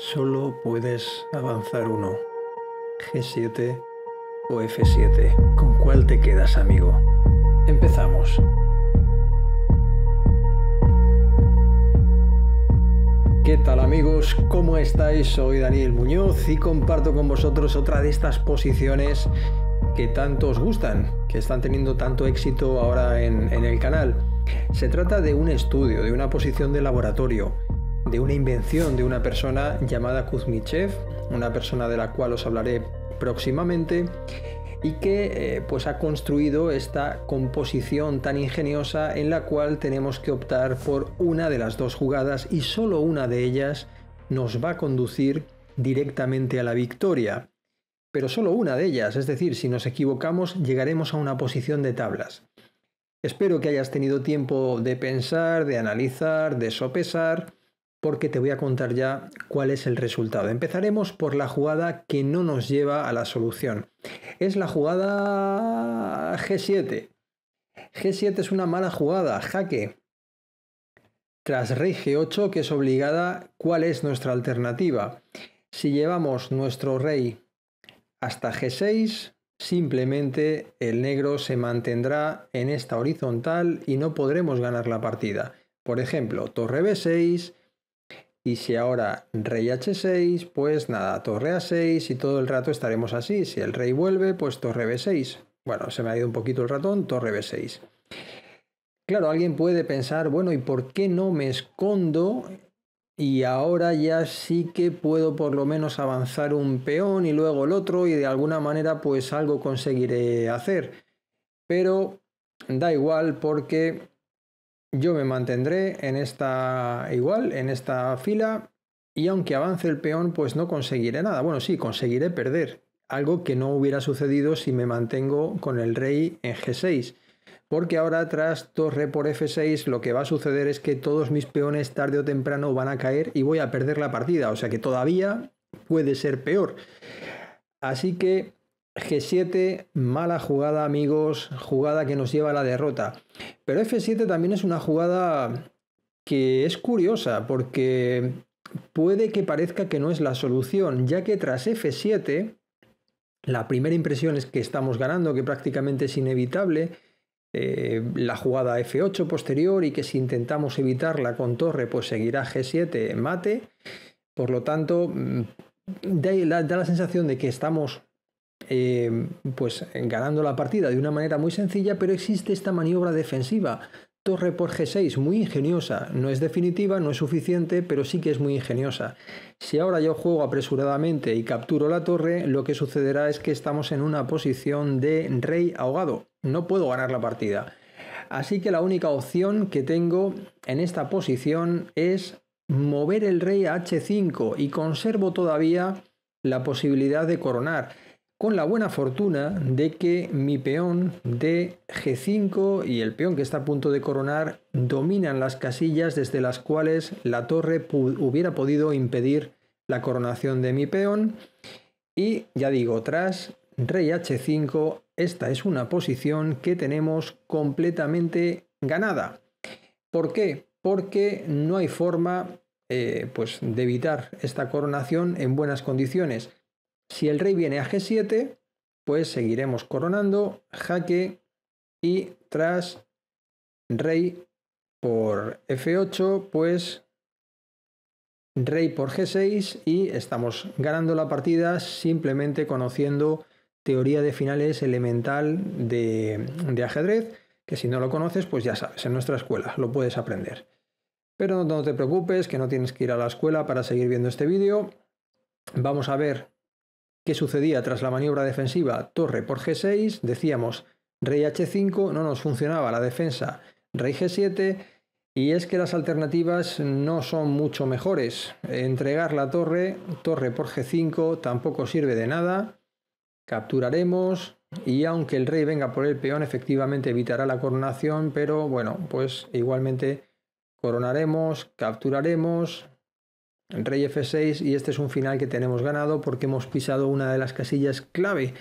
solo puedes avanzar uno. G7 o F7. ¿Con cuál te quedas, amigo? Empezamos. ¿Qué tal amigos? ¿Cómo estáis? Soy Daniel Muñoz y comparto con vosotros otra de estas posiciones que tanto os gustan, que están teniendo tanto éxito ahora en, en el canal. Se trata de un estudio, de una posición de laboratorio de una invención de una persona llamada Kuzmichev, una persona de la cual os hablaré próximamente, y que eh, pues ha construido esta composición tan ingeniosa en la cual tenemos que optar por una de las dos jugadas y solo una de ellas nos va a conducir directamente a la victoria. Pero solo una de ellas, es decir, si nos equivocamos llegaremos a una posición de tablas. Espero que hayas tenido tiempo de pensar, de analizar, de sopesar porque te voy a contar ya cuál es el resultado. Empezaremos por la jugada que no nos lleva a la solución. Es la jugada G7. G7 es una mala jugada, jaque. Tras rey G8, que es obligada, ¿cuál es nuestra alternativa? Si llevamos nuestro rey hasta G6, simplemente el negro se mantendrá en esta horizontal y no podremos ganar la partida. Por ejemplo, torre B6, y si ahora rey h6, pues nada, torre a6 y todo el rato estaremos así. Si el rey vuelve, pues torre b6. Bueno, se me ha ido un poquito el ratón, torre b6. Claro, alguien puede pensar, bueno, ¿y por qué no me escondo? Y ahora ya sí que puedo por lo menos avanzar un peón y luego el otro y de alguna manera pues algo conseguiré hacer. Pero da igual porque yo me mantendré en esta igual, en esta fila, y aunque avance el peón, pues no conseguiré nada. Bueno, sí, conseguiré perder, algo que no hubiera sucedido si me mantengo con el rey en G6. Porque ahora tras torre por F6 lo que va a suceder es que todos mis peones tarde o temprano van a caer y voy a perder la partida. O sea que todavía puede ser peor. Así que G7, mala jugada amigos, jugada que nos lleva a la derrota. Pero F7 también es una jugada que es curiosa porque puede que parezca que no es la solución, ya que tras F7, la primera impresión es que estamos ganando, que prácticamente es inevitable, eh, la jugada F8 posterior y que si intentamos evitarla con torre, pues seguirá G7 mate. Por lo tanto, mm, da la sensación de que estamos eh, pues ganando la partida de una manera muy sencilla, pero existe esta maniobra defensiva. Torre por G6, muy ingeniosa. No es definitiva, no es suficiente, pero sí que es muy ingeniosa. Si ahora yo juego apresuradamente y capturo la torre, lo que sucederá es que estamos en una posición de rey ahogado. No puedo ganar la partida. Así que la única opción que tengo en esta posición es mover el rey a H5 y conservo todavía la posibilidad de coronar con la buena fortuna de que mi peón de G5 y el peón que está a punto de coronar dominan las casillas desde las cuales la torre hubiera podido impedir la coronación de mi peón. Y ya digo, tras rey H5, esta es una posición que tenemos completamente ganada. ¿Por qué? Porque no hay forma eh, pues, de evitar esta coronación en buenas condiciones. Si el rey viene a G7, pues seguiremos coronando, jaque y tras rey por F8, pues rey por G6 y estamos ganando la partida simplemente conociendo teoría de finales elemental de, ajedrez, que si no lo conoces, pues ya sabes, en nuestra escuela lo puedes aprender. Pero no te preocupes, que no tienes que ir a la escuela para seguir viendo este vídeo. Vamos a ver sucedía tras la maniobra defensiva? Torre por G6, decíamos rey H5, no nos funcionaba la defensa, rey G7, y es que las alternativas no son mucho mejores. Entregar la torre, torre por G5, tampoco sirve de nada. Capturaremos, y aunque el rey venga por el peón, efectivamente evitará la coronación, pero bueno, pues igualmente coronaremos, capturaremos, rey f6 y este es un final que tenemos ganado porque hemos pisado una de las casillas clave,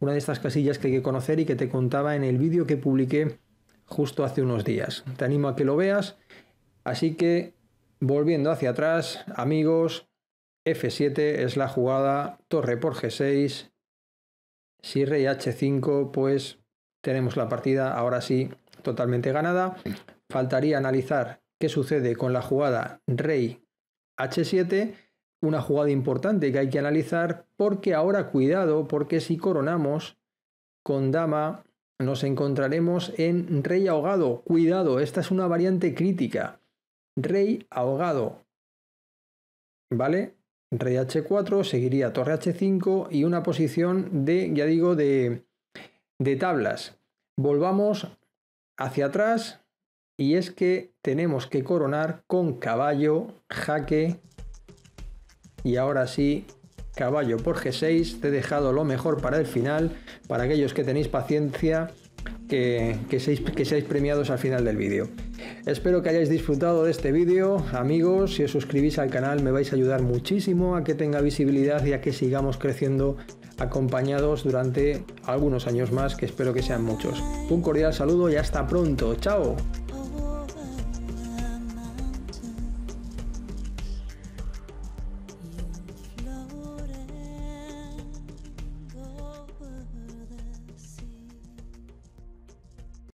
una de estas casillas que hay que conocer y que te contaba en el vídeo que publiqué justo hace unos días. Te animo a que lo veas, así que volviendo hacia atrás, amigos, f7 es la jugada, torre por g6, si rey h5 pues tenemos la partida ahora sí totalmente ganada. Faltaría analizar qué sucede con la jugada rey H7, una jugada importante que hay que analizar porque ahora cuidado, porque si coronamos con dama nos encontraremos en rey ahogado. Cuidado, esta es una variante crítica. Rey ahogado. ¿Vale? Rey H4, seguiría torre H5 y una posición de, ya digo, de, de tablas. Volvamos hacia atrás y es que tenemos que coronar con caballo, jaque. Y ahora sí, caballo por G6. Te he dejado lo mejor para el final, para aquellos que tenéis paciencia, que, que, que seáis premiados al final del vídeo. Espero que hayáis disfrutado de este vídeo, amigos, si os suscribís al canal me vais a ayudar muchísimo a que tenga visibilidad y a que sigamos creciendo acompañados durante algunos años más, que espero que sean muchos. Un cordial saludo y hasta pronto, chao.